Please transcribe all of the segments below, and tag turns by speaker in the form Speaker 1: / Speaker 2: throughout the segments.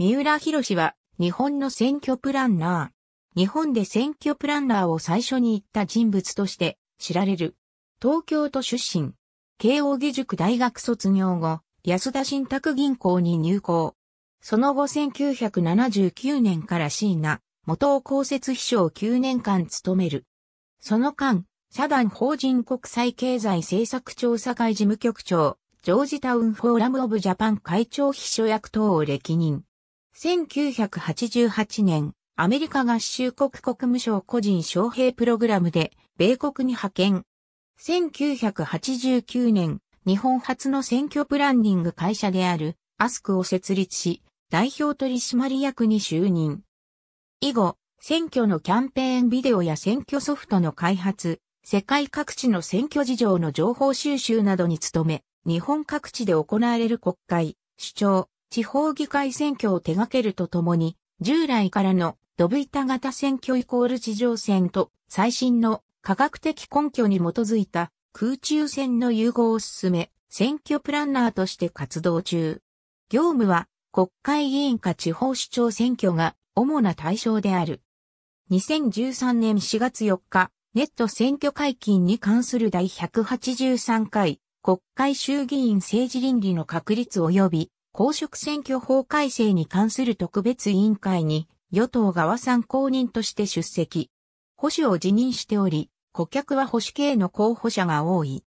Speaker 1: 三浦博士は日本の選挙プランナー。日本で選挙プランナーを最初に言った人物として知られる。東京都出身。慶応義塾大学卒業後、安田信託銀行に入行。その後1979年から椎名、元を公設秘書を9年間務める。その間、社団法人国際経済政策調査会事務局長、ジョージタウンフォーラムオブジャパン会長秘書役等を歴任。1988年、アメリカ合衆国国務省個人招聘プログラムで、米国に派遣。1989年、日本初の選挙プランニング会社である、アスクを設立し、代表取締役に就任。以後、選挙のキャンペーンビデオや選挙ソフトの開発、世界各地の選挙事情の情報収集などに努め、日本各地で行われる国会、主張、地方議会選挙を手掛けるとともに、従来からのドブ板型選挙イコール地上戦と最新の科学的根拠に基づいた空中戦の融合を進め、選挙プランナーとして活動中。業務は国会議員か地方首長選挙が主な対象である。2013年4月4日、ネット選挙解禁に関する第183回国会衆議院政治倫理の確立及び公職選挙法改正に関する特別委員会に与党側参考人として出席。保守を辞任しており、顧客は保守系の候補者が多い。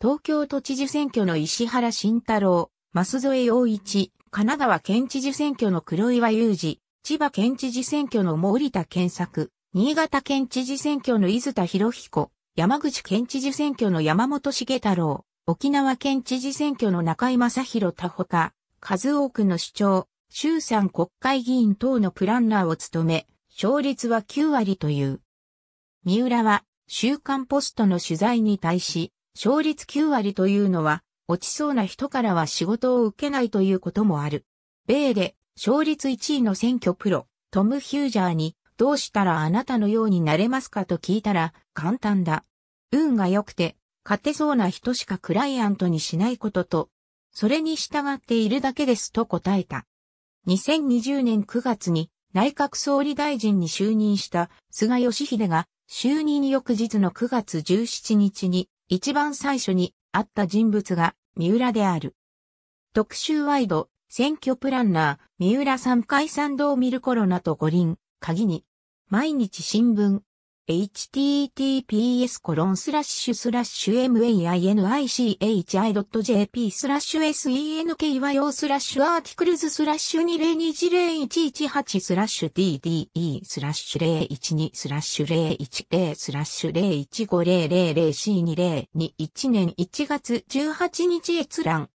Speaker 1: 東京都知事選挙の石原慎太郎、舛添洋一、神奈川県知事選挙の黒岩祐二、千葉県知事選挙の森田健作、新潟県知事選挙の伊豆田博彦、山口県知事選挙の山本茂太郎、沖縄県知事選挙の中井正宏他ほか、数多くの主張、衆参国会議員等のプランナーを務め、勝率は9割という。三浦は、週刊ポストの取材に対し、勝率9割というのは、落ちそうな人からは仕事を受けないということもある。米で、勝率1位の選挙プロ、トム・ヒュージャーに、どうしたらあなたのようになれますかと聞いたら、簡単だ。運が良くて、勝てそうな人しかクライアントにしないことと、それに従っているだけですと答えた。2020年9月に内閣総理大臣に就任した菅義偉が就任翌日の9月17日に一番最初に会った人物が三浦である。特集ワイド選挙プランナー三浦さん解散どう見るコロナと五輪、鍵に毎日新聞 https コロンスラッシュスラッシュ mainichi.jp スラッシュ senky o 用スラッシュアーティクルズスラッシュ2020118スラッシュ dde スラッシュ012スラッシュ010スラッシュ01500 c2021 年1月18日閲覧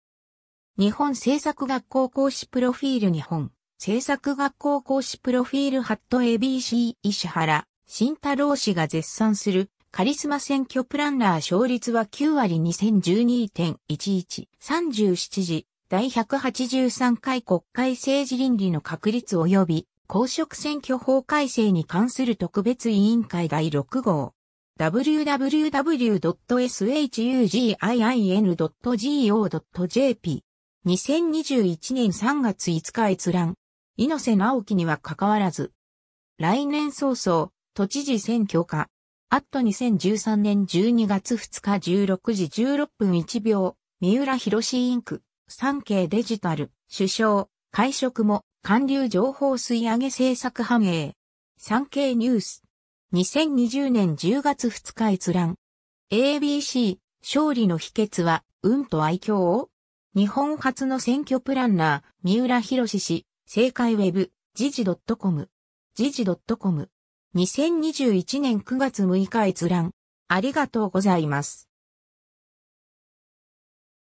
Speaker 1: 日本制作学校講師プロフィール日本制作学校講師プロフィールハット ABC 石原新太郎氏が絶賛するカリスマ選挙プランナー勝率は9割2012.11。37時、第183回国会政治倫理の確立及び公職選挙法改正に関する特別委員会第6号。www.shugiin.go.jp 2021年3月5日閲覧。猪瀬直樹には関わらず。来年早々、都知事選挙か。アット2013年12月2日16時16分1秒、三浦博士インク、産経デジタル、首相、会食も、官流情報吸い上げ政策反映。産経ニュース。2020年10月2日閲覧。ABC、勝利の秘訣は、運と愛嬌を日本初の選挙プランナー、三浦博士氏、政界ウェブ、時事 .com。時事 .com。2021年9月6日閲覧。ありがとうございます。